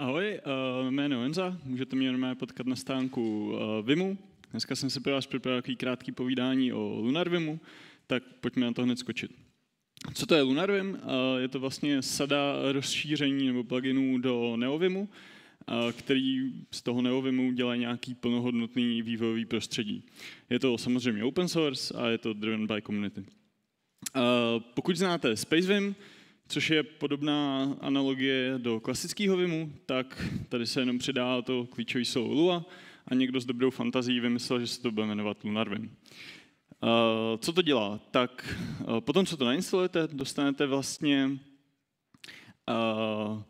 Ahoj, eh, jméno Enza. můžete mě normálně potkat na stánku eh, Vimu. Dneska jsem se pro vás připravil takový krátký povídání o Lunar Vimu, tak pojďme na to hned skočit. Co to je Lunar Uh, Je to vlastně sada rozšíření nebo pluginů do Neovimu, který z toho Neovimu dělá nějaký plnohodnotný vývojový prostředí. Je to samozřejmě open source a je to driven by community. Pokud znáte SpaceVim, což je podobná analogie do klasického Vimu, tak tady se jenom přidá to klíčový slovo Lua a někdo s dobrou fantazí vymyslel, že se to bude jmenovat Lunar Vim. Eh, co to dělá? Tak eh, potom, co to nainstalujete, dostanete vlastně eh,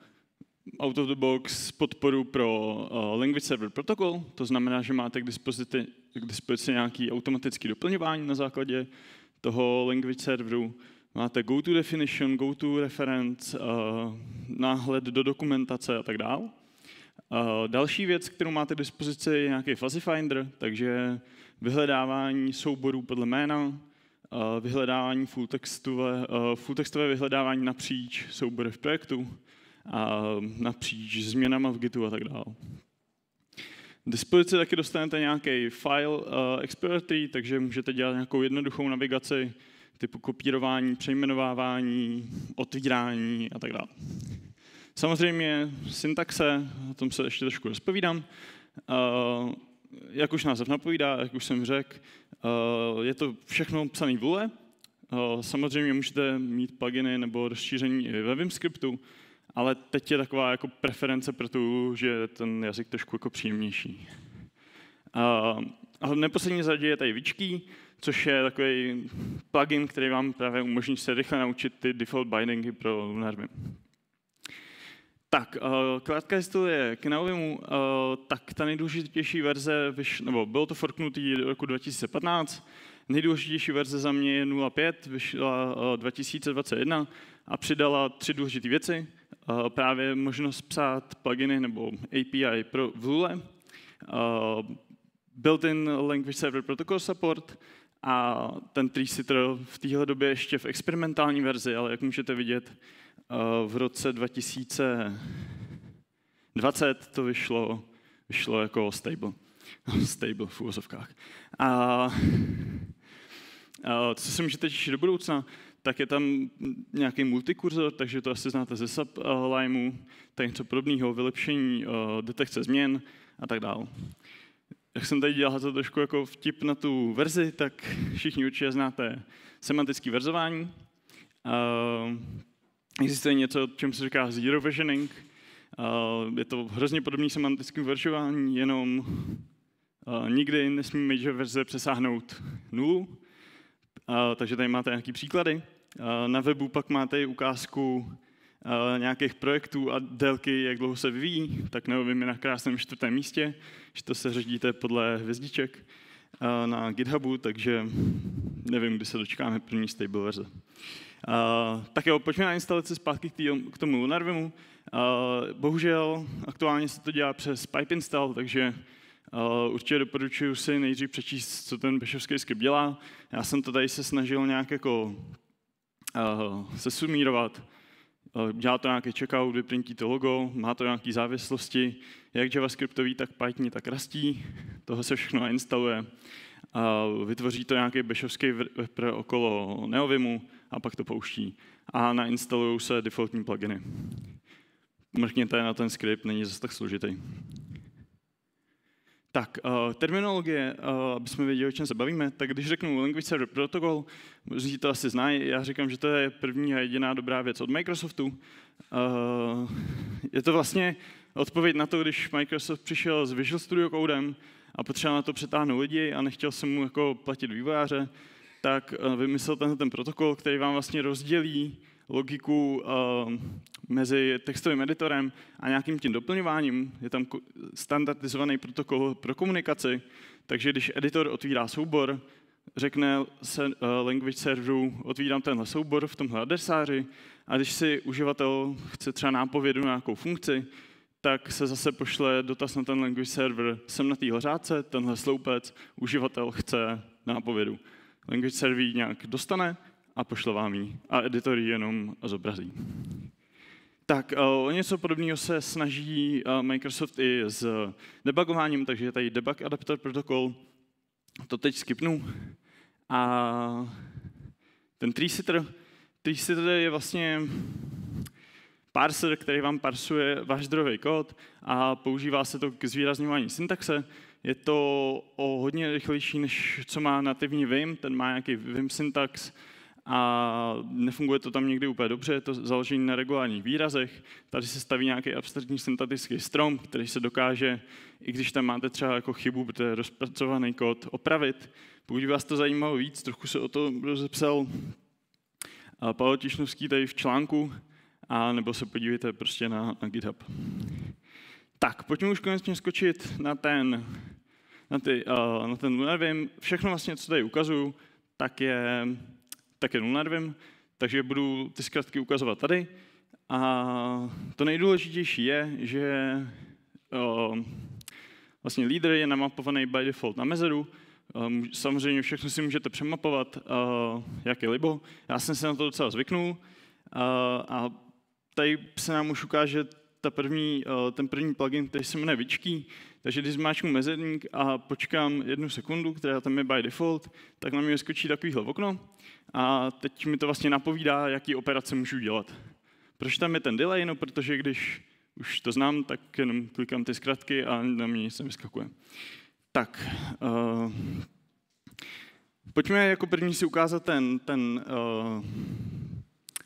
out of the box podporu pro Language Server Protocol, to znamená, že máte k dispozici, k dispozici nějaký automatický doplňování na základě toho language serveru. Máte go to definition, go to reference, eh, náhled do dokumentace a tak dále. Eh, další věc, kterou máte k dispozici, je nějaký fuzzy finder, takže vyhledávání souborů podle jména, eh, vyhledávání full textové, full textové vyhledávání napříč soubory v projektu a napříč změnama v Gitu a tak dále. V dispozici taky dostanete nějaký file uh, exploratory, takže můžete dělat nějakou jednoduchou navigaci typu kopírování, přejmenovávání, otvírání a tak dále. Samozřejmě syntaxe, o tom se ještě trošku rozpovídám. Uh, jak už název napovídá, jak už jsem řekl, uh, je to všechno psaný vůle. Uh, samozřejmě můžete mít pluginy nebo rozšíření ve VimScriptu, ale teď je taková jako preference pro tu, že ten jazyk trošku jako příjemnější. A v neposlední řadě je tady Vičký, což je takový plugin, který vám právě umožní se rychle naučit ty default bindingy pro Lunar Tak, uh, krátká historie k Naovimu. Uh, eh, tak ta nejdůležitější verze, vyš, nebo bylo to forknutý roku 2015, nejdůležitější verze za mě je 0.5, vyšla uh, eh, 2021 a přidala tři důležité věci. Uh, právě možnost psát pluginy nebo API pro Vue, uh, built-in language server protocol support, a ten tree v téhle době ještě v experimentální verzi, ale jak můžete vidět, eh, v roce 2020 to vyšlo, vyšlo jako stable. stable v úvozovkách. A, a co se můžete těšit do budoucna, tak je tam nějaký multikurzor, takže to asi znáte ze sublimeu, eh, tak něco podobného, vylepšení eh, detekce změn a tak dále jak jsem tady dělal to trošku jako vtip na tu verzi, tak všichni určitě znáte semantické verzování. Uh, existuje něco, čem se říká zero versioning. Uh, je to hrozně podobné semantický verzování, jenom uh, nikdy nesmí major verze přesáhnout nulu. Takže tady máte nějaké příklady. Na webu pak máte i ukázku Eh, nějakých projektů a délky, jak dlouho se vyvíjí, tak Neovim je na krásném čtvrtém místě, že to se řadíte podle hvězdiček eh, na GitHubu, takže nevím, kdy se dočkáme první stable verze. Eh, tak jo, pojďme na instalaci zpátky k, tomu Lunarvimu. bohužel aktuálně se to dělá přes pipe install, takže určitě doporučuji si nejdřív přečíst, co ten bešovský skript dělá. Já jsem to tady se snažil nějak jako uh, Eh, dělá to nějaký checkout, vyprintí to logo, má to nějaké závislosti, jak javascriptový, tak Python, tak rastí, toho se všechno instaluje. A vytvoří to nějaký bešovský webpr okolo Neovimu a pak to pouští. A nainstalují se defaultní pluginy. Mrkněte na ten skript, není zase tak složitý. Tak, uh, terminologie, uh, aby jsme věděli, o čem se bavíme, tak když řeknu Language Server Protocol, mnozí to asi znají, já říkám, že to je první a jediná dobrá věc od Microsoftu. Uh, je to vlastně odpověď na to, když Microsoft přišel s Visual Studio Codem a potřeboval na to přetáhnout lidi a nechtěl jsem mu jako platit vývojáře, tak vymyslel tenhle ten protokol, který vám vlastně rozdělí logiku uh, mezi textovým editorem a nějakým tím doplňováním. Je tam standardizovaný protokol pro komunikaci, takže když editor otvírá soubor, řekne se uh, language serveru, otvírám tenhle soubor v tomhle adresáři a když si uživatel chce třeba nápovědu na nějakou funkci, tak se zase pošle dotaz na ten language server. Jsem na téhle řádce, tenhle sloupec, uživatel chce nápovědu. Language server ji nějak dostane a pošle vám ji a editor ji jenom zobrazí. Tak eh, o něco podobného se snaží eh, Microsoft i s debugováním, takže je tady debug adapter protokol. To teď skipnu. A ten tree-sitter, tree-sitter je vlastně parser, který vám parsuje váš zdrojový kód a používá se to k zvýrazňování syntaxe. Je to o hodně rychlejší, než co má nativní Vim, ten má nějaký Vim syntax, a nefunguje to tam někdy úplně dobře, je to založení na regulárních výrazech. Tady se staví nějaký abstraktní syntatický strom, který se dokáže, i když tam máte třeba jako chybu, protože rozpracovaný kód, opravit. Pokud vás to zajímalo víc, trochu se o to rozepsal eh, Pavel Tišnovský tady v článku, a nebo se podívejte prostě na, na GitHub. Tak, pojďme už konečně skočit na ten, na, ty, eh, na ten nevím, Všechno vlastně, co tady ukazuju, tak je také nul nad takže budu ty zkratky ukazovat tady. A to nejdůležitější je, že o, vlastně leader je namapovaný by default na mezeru, Samozřejmě všechno si můžete přemapovat, jak je libo. Já jsem se na to docela zvyknul a tady se nám už ukáže ta první, eh, ten první plugin, který se jmenuje Vičký. takže když zmáčknu mezerník a počkám jednu sekundu, která tam je by default, tak na mě vyskočí takovýhle okno a teď mi to vlastně napovídá, jaký operace můžu dělat. Proč tam je ten delay? No, protože když už to znám, tak jenom klikám ty zkratky a na mě nic nevyskakuje. Tak, uh, pojďme jako první si ukázat ten, ten uh,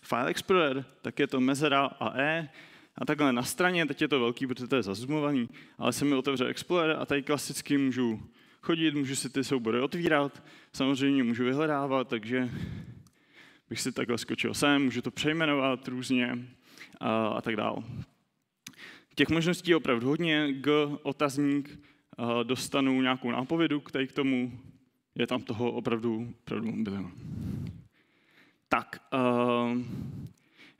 File Explorer, tak je to mezera a E, a takhle na straně, teď je to velký, protože to je zazumovaný, ale se mi otevře Explorer a tady klasicky můžu chodit, můžu si ty soubory otvírat, samozřejmě můžu vyhledávat, takže bych si takhle skočil sem, můžu to přejmenovat různě a, a tak dál. Těch možností je opravdu hodně. k otazník, dostanu nějakou nápovědu k tady k tomu. Je tam toho opravdu, opravdu bylo. Tak, uh,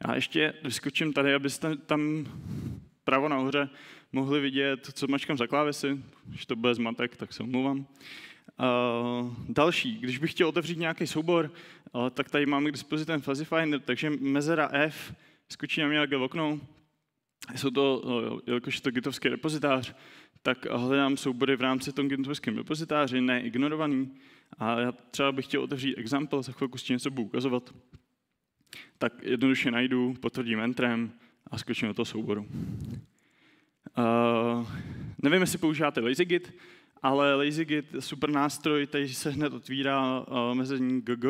já ještě vyskočím tady, abyste tam pravo nahoře mohli vidět, co mačkám za klávesy. Když to bude zmatek, tak se omluvám. Uh, další, když bych chtěl otevřít nějaký soubor, uh, tak tady máme k dispozici ten fuzzy finder, takže mezera F skočí na mě nějaké okno. Jsou to, uh, jelikož je to gitovský repozitář, tak hledám soubory v rámci tom gitovském repozitáři, neignorovaný. A já třeba bych chtěl otevřít example, za chvilku s tím něco budu ukazovat tak jednoduše najdu, potvrdím entrem a skočím do toho souboru. Uh, nevím, jestli používáte LazyGit, ale LazyGit je super nástroj, tady se hned otvírá uh, mezení GG,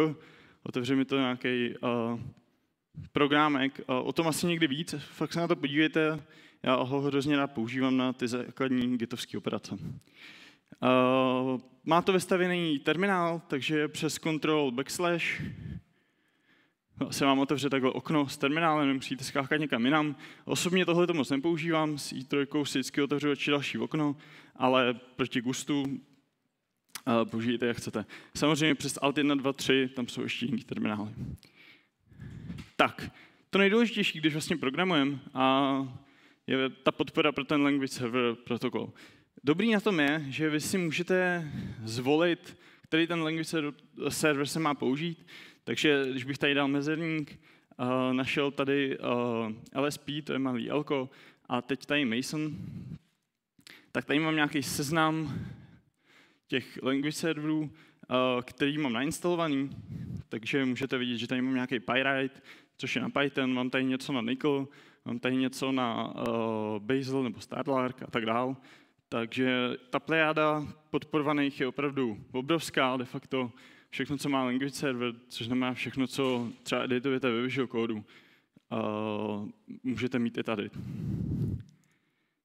otevře mi to nějaký uh, programek, uh, o tom asi někdy víc, fakt se na to podívejte, já ho hrozně rád používám na ty základní gitovské operace. Uh, má to vystavený terminál, takže přes control backslash No, se vám otevře takhle okno s terminálem, nemusíte skákat někam jinam. Osobně tohle to moc nepoužívám, s i3 si vždycky otevřu radši další okno, ale proti gustu eh, použijte, jak chcete. Samozřejmě přes Alt 1, 2, 3, tam jsou ještě jiný terminály. Tak, to nejdůležitější, když vlastně programujeme, a je ta podpora pro ten language server protokol. Dobrý na tom je, že vy si můžete zvolit, který ten language server se má použít. Takže když bych tady dal mezerník, uh, našel tady uh, eh, LSP, to je malý alko, a teď tady Mason, tak tady mám nějaký seznam těch language serverů, uh, který mám nainstalovaný, takže můžete vidět, že tady mám nějaký Pyrite, což je na Python, mám tady něco na Nickel, mám tady něco na uh, Bazel nebo Starlark a tak dál. Takže ta plejáda podporovaných je opravdu obrovská, de facto všechno, co má language server, což znamená všechno, co třeba editujete ve Visual kódu, uh, můžete mít i tady.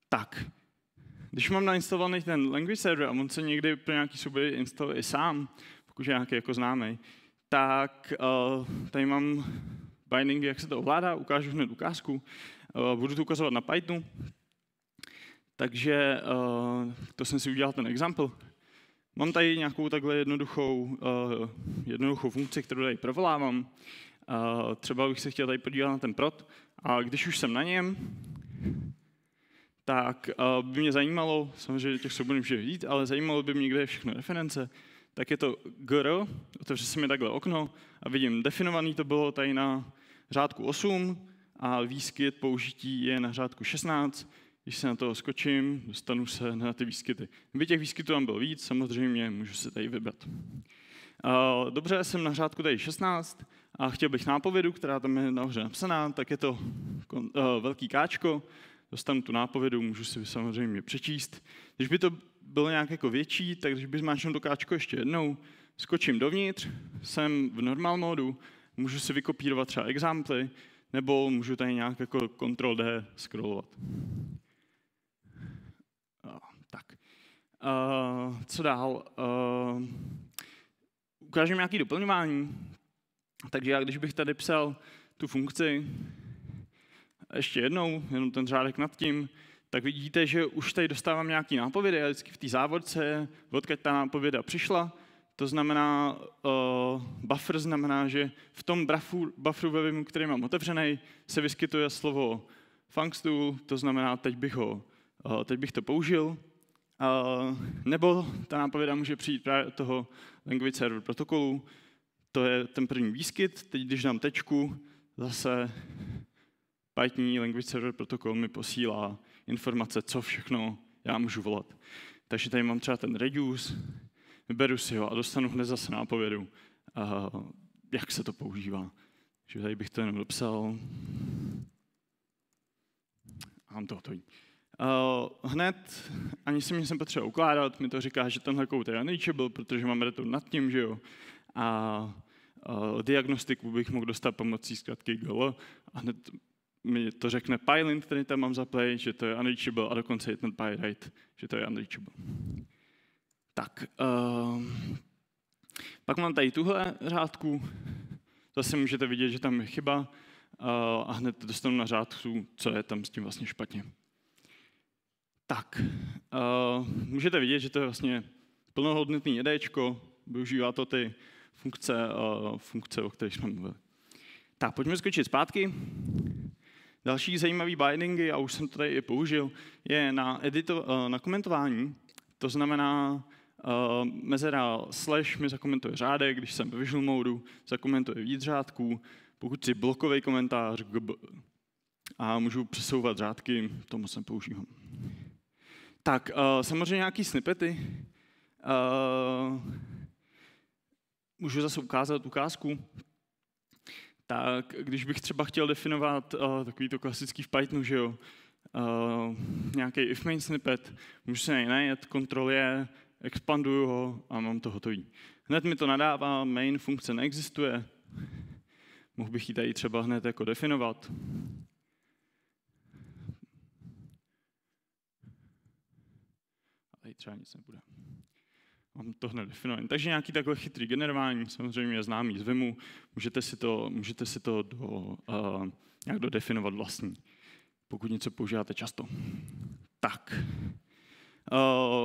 Tak, když mám nainstalovaný ten language server a on se někdy pro nějaký soubory instaluje sám, pokud je nějaký jako známý, tak uh, tady mám bindingy, jak se to ovládá, ukážu hned ukázku. Uh, budu to ukazovat na Pythonu. Takže uh, to jsem si udělal ten example. Mám tady nějakou takhle jednoduchou, uh, jednoduchou funkci, kterou tady provolávám. Uh, třeba bych se chtěl tady podívat na ten prot. A když už jsem na něm, tak uh, by mě zajímalo, samozřejmě těch souborů může vidět, ale zajímalo by mě, kde je všechno reference, tak je to gr, otevře se mi takhle okno a vidím, definovaný to bylo tady na řádku 8 a výskyt použití je na řádku 16, když se na to skočím, dostanu se na ty výskyty. Kdyby těch výskytů tam bylo víc, samozřejmě můžu se tady vybrat. Dobře, jsem na řádku tady 16 a chtěl bych nápovědu, která tam je nahoře napsaná, tak je to eh, velký káčko, dostanu tu nápovědu, můžu si samozřejmě přečíst. Když by to bylo nějak jako větší, tak když bych zmáčnul to káčko ještě jednou, skočím dovnitř, jsem v normal modu, můžu si vykopírovat třeba exemply, nebo můžu tady nějak jako Ctrl D scrollovat. Uh, co dál? Uh, eh, ukážeme nějaké doplňování. Takže já, když bych tady psal tu funkci, ještě jednou, jenom ten řádek nad tím, tak vidíte, že už tady dostávám nějaký nápovědy, já vždycky v té závodce, odkud ta nápověda přišla, to znamená, uh, buffer znamená, že v tom bufferu, bufferu vimu, který mám otevřený, se vyskytuje slovo functool, to znamená, teď bych, ho, uh, teď bych to použil. Eh, nebo ta nápověda může přijít právě od toho language server protokolu, to je ten první výskyt, teď když dám tečku, zase Python language server protokol mi posílá informace, co všechno já můžu volat. Takže tady mám třeba ten reduce, vyberu si ho a dostanu hned zase nápovědu, eh, jak se to používá. Takže tady bych to jenom dopsal. A mám to hotový. Eh, hned, ani se mě jsem potřeba ukládat, mi to říká, že tenhle kout je unreachable, protože mám return nad tím, že jo. A uh, diagnostiku bych mohl dostat pomocí zkratky GOL. a hned mi to řekne pylint, který tam mám play, že to je unreachable a dokonce i ten pyrite, že to je unreachable. Tak, uh, pak mám tady tuhle řádku, zase můžete vidět, že tam je chyba uh, a hned dostanu na řádku, co je tam s tím vlastně špatně. Tak, uh, můžete vidět, že to je vlastně plnohodnotný jedečko, využívá to ty funkce, uh, funkce o kterých jsme mluvili. Tak, pojďme skočit zpátky. Další zajímavý bindingy, a už jsem to tady i použil, je na, edito, uh, na komentování. To znamená, uh, mezera slash mi zakomentuje řádek, když jsem ve visual modu, zakomentuje víc řádků, pokud si blokový komentář, gb, a můžu přesouvat řádky, tomu jsem používám. Tak, uh, samozřejmě nějaký snippety. Uh, můžu zase ukázat ukázku. Tak, když bych třeba chtěl definovat uh, takový to klasický v Pythonu, že jo, uh, nějaký if main snippet, můžu se najít, najet, kontrol je, expanduju ho a mám to hotový. Hned mi to nadává, main funkce neexistuje. Mohl bych ji tady třeba hned jako definovat. třeba nic nebude. Mám to hned definované. Takže nějaký takhle chytrý generování, samozřejmě známý z VIMu, můžete si to, můžete si to do, uh, nějak dodefinovat vlastní, pokud něco používáte často. Tak. Uh,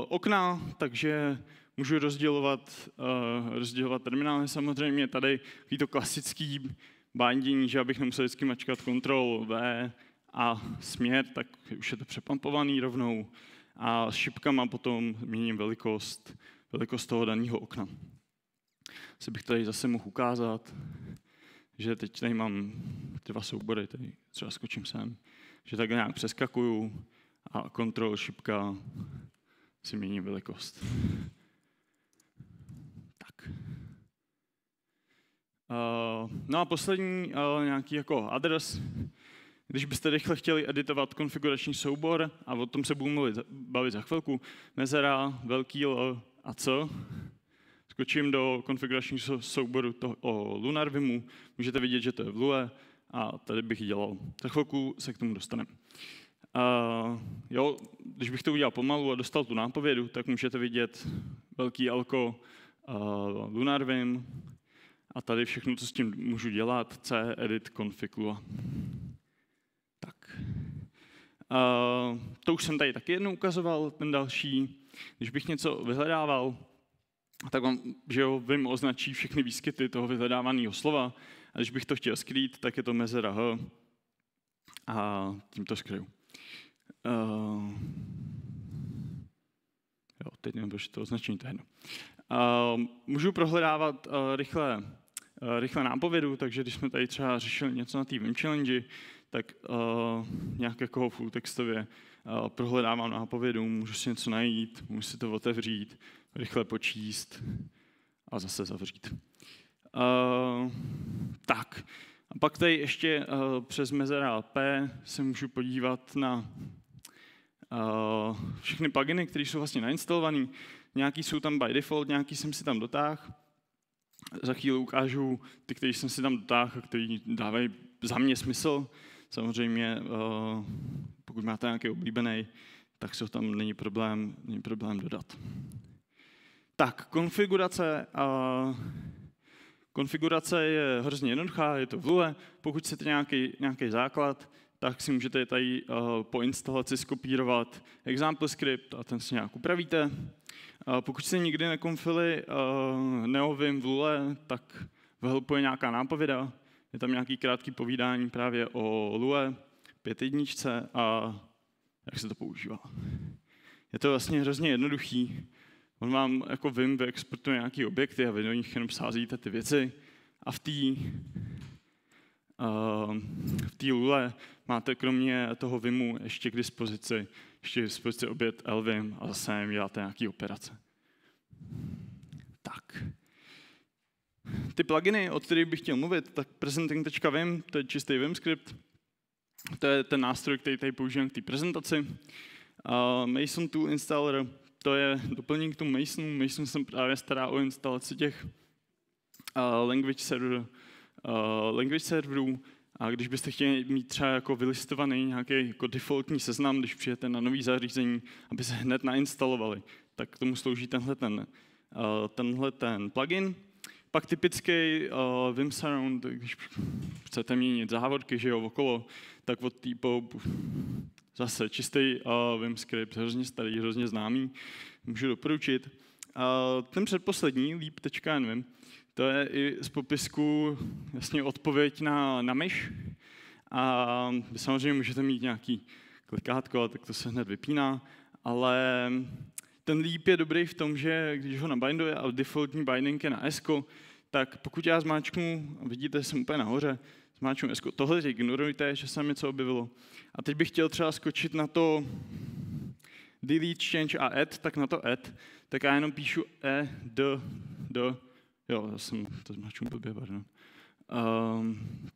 okna, takže můžu rozdělovat, uh, rozdělovat terminály samozřejmě. Tady je to klasický binding, že abych nemusel vždycky mačkat Ctrl V a směr, tak už je to přepampovaný rovnou a s šipkama potom měním velikost, velikost toho daného okna. Se bych tady zase mohl ukázat, že teď tady mám dva soubory, tady třeba skočím sem, že tak nějak přeskakuju a kontrol šipka si mění velikost. Tak. Uh, no a poslední uh, nějaký jako adres, když byste rychle chtěli editovat konfigurační soubor, a o tom se budu mluvit, bavit za chvilku, mezera, velký L a co, skočím do konfiguračního souboru to, o LunarVimu, můžete vidět, že to je v Lue, a tady bych dělal. Za chvilku se k tomu dostaneme. Uh, jo, když bych to udělal pomalu a dostal tu nápovědu, tak můžete vidět velký alko uh, Lunarvim a tady všechno, co s tím můžu dělat, c edit config lua. To už jsem tady taky jednou ukazoval, ten další. Když bych něco vyhledával, tak vám, že jo, vím, označí všechny výskyty toho vyhledávaného slova. A když bych to chtěl skrýt, tak je to mezera H. A tím to skryju. Uh, jo, teď nevím, proč to označení, to je jedno. Uh, můžu prohledávat uh, rychle, uh, rychle nápovědu, takže když jsme tady třeba řešili něco na té Vim Challenge, tak uh, nějak jako full textově uh, eh, prohledávám nápovědu, můžu si něco najít, můžu si to otevřít, rychle počíst a zase zavřít. Uh, tak, a pak tady ještě uh, přes mezera P se můžu podívat na uh, všechny pluginy, které jsou vlastně nainstalované. Nějaký jsou tam by default, nějaký jsem si tam dotáhl. Za chvíli ukážu ty, které jsem si tam dotáhl a které dávají za mě smysl. Uh, Samozřejmě, eh, pokud máte nějaký oblíbený, tak se tam není problém, není problém dodat. Tak, konfigurace. Eh, konfigurace je hrozně jednoduchá, je to v Lule. Pokud chcete nějaký, nějaký základ, tak si můžete tady eh, po instalaci skopírovat example script a ten si nějak upravíte. Pokud se nikdy nekonfili neovím v Lule, tak v helpu je nějaká nápověda, je tam nějaký krátký povídání právě o Lue, pětidničce a jak se to používá. Je to vlastně hrozně jednoduchý. On vám jako vy exportuje nějaký objekty a vy do nich jenom sázíte ty věci a v té Uh, ehm, v té lule máte kromě toho Vimu ještě k dispozici, ještě k dispozici oběd Elvim a zase děláte nějaké operace. Ty pluginy, o kterých bych chtěl mluvit, tak presenting.vim, to je čistý Vim script, to je ten nástroj, který tady používám k té prezentaci. Uh, Mason Tool Installer, to je doplnění k tomu Masonu. Mason jsem právě stará o instalaci těch uh, language, server, uh, language serverů. A když byste chtěli mít třeba jako vylistovaný nějaký jako defaultní seznam, když přijete na nový zařízení, aby se hned nainstalovali, tak k tomu slouží tenhle ten, uh, tenhle ten plugin. Pak typický uh, eh, Vim Sound, když chcete měnit závorky, že jo, okolo, tak od typu zase čistý uh, eh, Vim script, hrozně starý, hrozně známý, můžu doporučit. Uh, ten předposlední, leap.nvim, to je i z popisku jasně odpověď na, na myš. A vy samozřejmě můžete mít nějaký klikátko, tak to se hned vypíná, ale ten líp je dobrý v tom, že když ho nabinduje a defaultní binding je na S, tak pokud já zmáčknu, vidíte, jsem úplně nahoře, zmáčknu S, tohle ignorujte, že se mi co objevilo. A teď bych chtěl třeba skočit na to delete, change a add, tak na to add, tak já jenom píšu e, d, d, jo, já jsem to zmáčknu blbě, pardon. Um,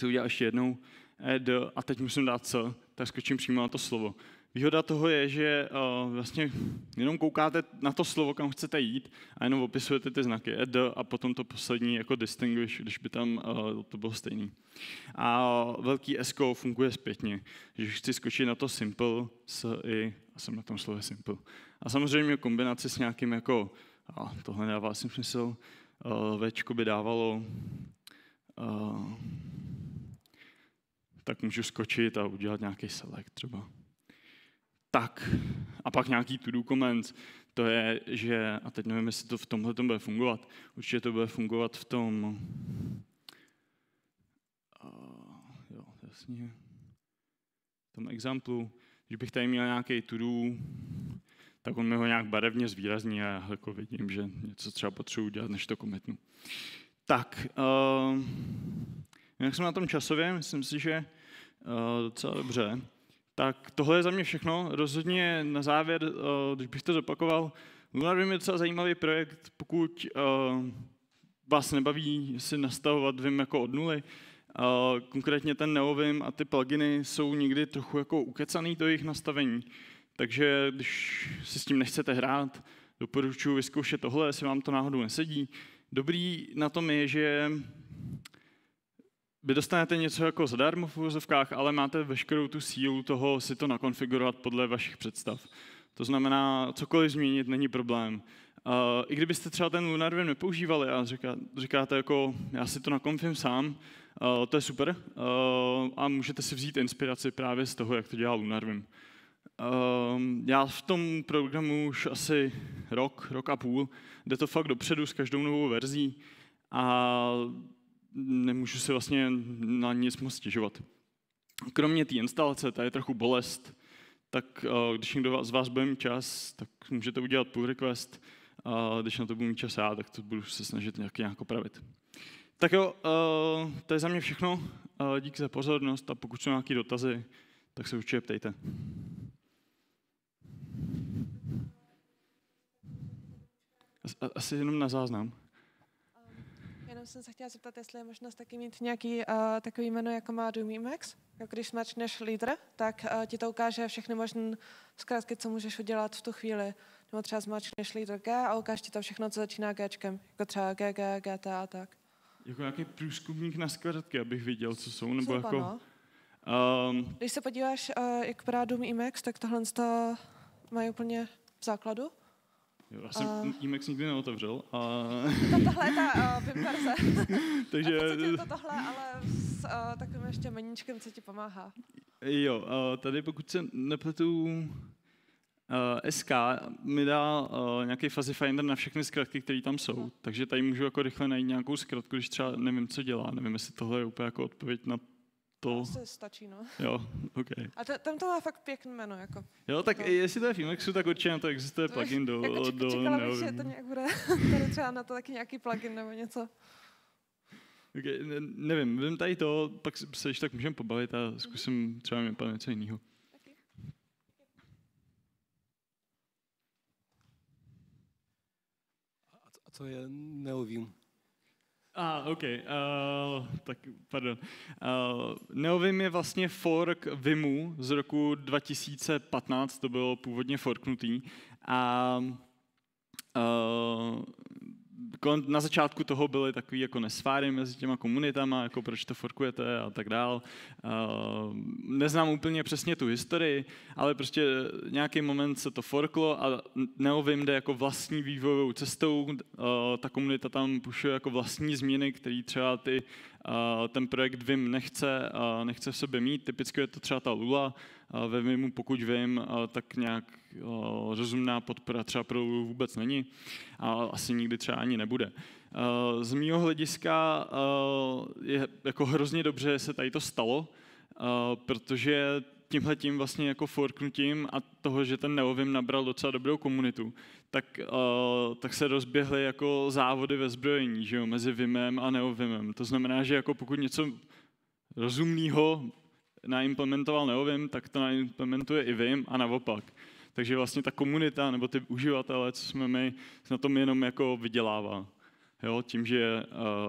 to udělám ještě jednou, e, d, a teď musím dát c, tak skočím přímo na to slovo. Výhoda toho je, že uh, vlastně jenom koukáte na to slovo, kam chcete jít a jenom opisujete ty znaky ed a potom to poslední jako distinguish, když by tam uh, to bylo stejný. A velký SKO funguje zpětně, že chci skočit na to simple s i a jsem na tom slově simple. A samozřejmě kombinaci s nějakým jako, a tohle nedává asi smysl, uh, eh, Včko by dávalo uh, tak můžu skočit a udělat nějaký select třeba tak a pak nějaký to-do comments, to je, že, a teď nevím, jestli to v tomhle bude fungovat, určitě to bude fungovat v tom, uh, jo, jasně, v tom exemplu, že bych tady měl nějaký to-do, tak on mi ho nějak barevně zvýrazní a já jako vidím, že něco třeba potřebuji udělat, než to komitnu. Tak, uh, jak jsme na tom časově, myslím si, že uh, docela dobře. Tak tohle je za mě všechno. Rozhodně na závěr, eh, když bych to zopakoval, Vim je docela zajímavý projekt, pokud eh, vás nebaví si nastavovat Vim jako od nuly, eh, konkrétně ten NeoVim a ty pluginy jsou někdy trochu jako ukecaný to jejich nastavení. Takže když si s tím nechcete hrát, doporučuji vyzkoušet tohle, jestli vám to náhodou nesedí. Dobrý na tom je, že vy dostanete něco jako zadarmo v úvozovkách, ale máte veškerou tu sílu toho si to nakonfigurovat podle vašich představ. To znamená, cokoliv změnit není problém. Uh, I kdybyste třeba ten Lunar Vim nepoužívali a říká, říkáte jako, já si to nakonfím sám, uh, to je super uh, a můžete si vzít inspiraci právě z toho, jak to dělá Lunar Vim. Uh, já v tom programu už asi rok, rok a půl, jde to fakt dopředu s každou novou verzí a nemůžu se vlastně na nic moc stěžovat. Kromě té instalace, ta je trochu bolest, tak eh, když někdo z vás bude mít čas, tak můžete udělat pull request, a když na to budu mít čas já, tak to budu se snažit nějak, nějak opravit. Tak jo, eh, to je za mě všechno. Eh, díky za pozornost a pokud jsou nějaké dotazy, tak se určitě ptejte. Asi jenom na záznam jsem se chtěla zeptat, jestli je možnost taky mít nějaký uh, takový jméno, jako má Doom Jako když smačneš lídr, tak uh, ti to ukáže všechny možné zkrátky, co můžeš udělat v tu chvíli. Nebo třeba smačneš lídr G a ukáže ti to všechno, co začíná Gčkem. Jako třeba G G G T a tak. Jako nějaký průzkumník na zkrátky, abych viděl, co jsou, nebo Zlupa, jako... No. Um, Když se podíváš, uh, jak vypadá Doom Emacs, tak tohle to mají úplně v základu. Jo, já jsem uh, Imex nikdy neotevřel. A... Tohle je ta uh, Vimperze. Takže... to tohle, ale s uh, takovým ještě meníčkem, co ti pomáhá. Jo, uh, tady pokud se nepletu, uh, SK mi dá uh, nějaký fuzzy finder na všechny zkratky, které tam jsou. Uh-huh. Takže tady můžu jako rychle najít nějakou zkratku, když třeba nevím, co dělá. Nevím, jestli tohle je úplně jako odpověď na to... Se stačí, no. Jo, OK. A ta, tam to má fakt pěkné jméno, jako. Jo, tak no. jestli to je v Emaxu, tak určitě na to existuje to plugin do, jako ček, do čekala bych, že to nějak bude tady třeba na to taky nějaký plugin nebo něco. Okay, ne, nevím, vím tady to, pak se ještě tak můžeme pobavit a mhm. zkusím třeba mě pan něco jiného. Okay. A co je, neuvím. A, ah, OK, uh, tak pardon. Uh, Neovim je vlastně fork Vimu z roku 2015, to bylo původně forknutý. A uh, na začátku toho byly takové jako nesváry mezi těma komunitama, jako proč to forkujete a tak dál. Eh, neznám úplně přesně tu historii, ale prostě nějaký moment se to forklo a neovím jde jako vlastní vývojovou cestou, eh, ta komunita tam pušuje jako vlastní změny, které třeba ty, eh, ten projekt Vim nechce, nechce v sobě mít, typicky je to třeba ta Lula, ve VIMu, pokud vím, tak nějak rozumná podpora třeba pro vůbec není a asi nikdy třeba ani nebude. Z mého hlediska je jako hrozně dobře, že se tady to stalo, protože tímhle tím vlastně jako forknutím a toho, že ten Neovim nabral docela dobrou komunitu, tak, tak se rozběhly jako závody ve zbrojení, že jo, mezi Vimem a Neovimem. To znamená, že jako pokud něco rozumného naimplementoval Neovim, tak to naimplementuje i Vim a naopak. Takže vlastně ta komunita nebo ty uživatelé, co jsme my, na tom jenom jako vydělává. Jo, tím, že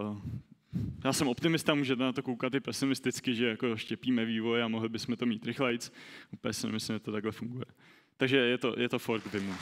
uh, já jsem optimista, můžete na to koukat i pesimisticky, že jako štěpíme vývoj a mohli bychom to mít rychlejc. Úplně si nemyslím, že to takhle funguje. Takže je to, je to fork Vimu.